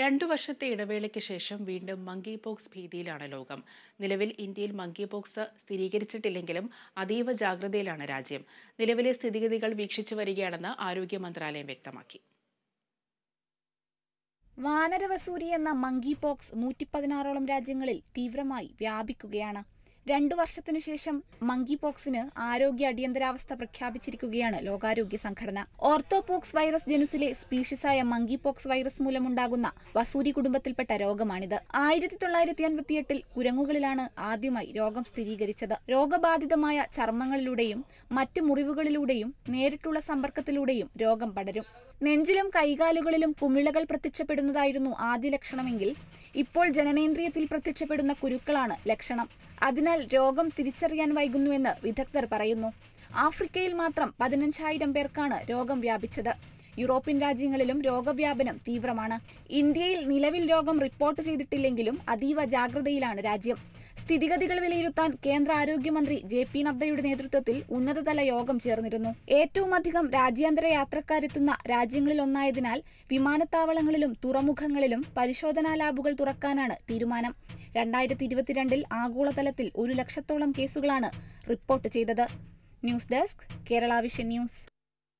രണ്ടു വർഷത്തെ ഇടവേളയ്ക്ക് ശേഷം വീണ്ടും മങ്കി പോക്സ് ഭീതിയിലാണ് ലോകം നിലവിൽ ഇന്ത്യയിൽ മങ്കി പോക്സ് സ്ഥിരീകരിച്ചിട്ടില്ലെങ്കിലും അതീവ ജാഗ്രതയിലാണ് രാജ്യം നിലവിലെ സ്ഥിതിഗതികൾ വീക്ഷിച്ചു വരികയാണെന്ന് ആരോഗ്യ മന്ത്രാലയം വ്യക്തമാക്കി വാനരവസൂരി എന്ന മങ്കി പോക്സ് നൂറ്റി പതിനാറോളം രാജ്യങ്ങളിൽ തീവ്രമായി വ്യാപിക്കുകയാണ് രണ്ടു വർഷത്തിനു ശേഷം മങ്കി പോക്സിന് ആരോഗ്യ അടിയന്തരാവസ്ഥ പ്രഖ്യാപിച്ചിരിക്കുകയാണ് ലോകാരോഗ്യ സംഘടന ഓർത്തോപോക്സ് വൈറസ് ജനുസിലെ സ്പീഷ്യസായ മങ്കി പോക്സ് വൈറസ് മൂലമുണ്ടാകുന്ന വസൂരി കുടുംബത്തിൽപ്പെട്ട രോഗമാണിത് ആയിരത്തി തൊള്ളായിരത്തി അൻപത്തിയെട്ടിൽ കുരങ്ങുകളിലാണ് ആദ്യമായി രോഗം സ്ഥിരീകരിച്ചത് രോഗബാധിതമായ ചർമ്മങ്ങളിലൂടെയും മറ്റ് മുറിവുകളിലൂടെയും നേരിട്ടുള്ള സമ്പർക്കത്തിലൂടെയും രോഗം പടരും നെഞ്ചിലും കൈകാലുകളിലും കുമിളകൾ പ്രത്യക്ഷപ്പെടുന്നതായിരുന്നു ആദ്യ ലക്ഷണമെങ്കിൽ ഇപ്പോൾ ജനനേന്ദ്രിയത്തിൽ പ്രത്യക്ഷപ്പെടുന്ന കുരുക്കളാണ് ലക്ഷണം അതിനാൽ എന്നാൽ രോഗം തിരിച്ചറിയാൻ വൈകുന്നുവെന്ന് വിദഗ്ധർ പറയുന്നു ആഫ്രിക്കയിൽ മാത്രം പതിനഞ്ചായിരം പേർക്കാണ് രോഗം വ്യാപിച്ചത് യൂറോപ്യൻ രാജ്യങ്ങളിലും രോഗവ്യാപനം തീവ്രമാണ് ഇന്ത്യയിൽ നിലവിൽ രോഗം റിപ്പോർട്ട് ചെയ്തിട്ടില്ലെങ്കിലും അതീവ ജാഗ്രതയിലാണ് രാജ്യം സ്ഥിതിഗതികൾ വിലയിരുത്താൻ കേന്ദ്ര ആരോഗ്യമന്ത്രി ജെ പി നദ്ദയുടെ നേതൃത്വത്തിൽ ഉന്നതതല യോഗം ചേർന്നിരുന്നു ഏറ്റവും അധികം രാജ്യാന്തര യാത്രക്കാരെത്തുന്ന രാജ്യങ്ങളിലൊന്നായതിനാൽ വിമാനത്താവളങ്ങളിലും തുറമുഖങ്ങളിലും പരിശോധനാ ലാബുകൾ തുറക്കാനാണ് തീരുമാനം രണ്ടായിരത്തി ഇരുപത്തിരണ്ടിൽ ആഗോളതലത്തിൽ ഒരു ലക്ഷത്തോളം കേസുകളാണ് റിപ്പോർട്ട് ചെയ്തത് news desk Kerala vision news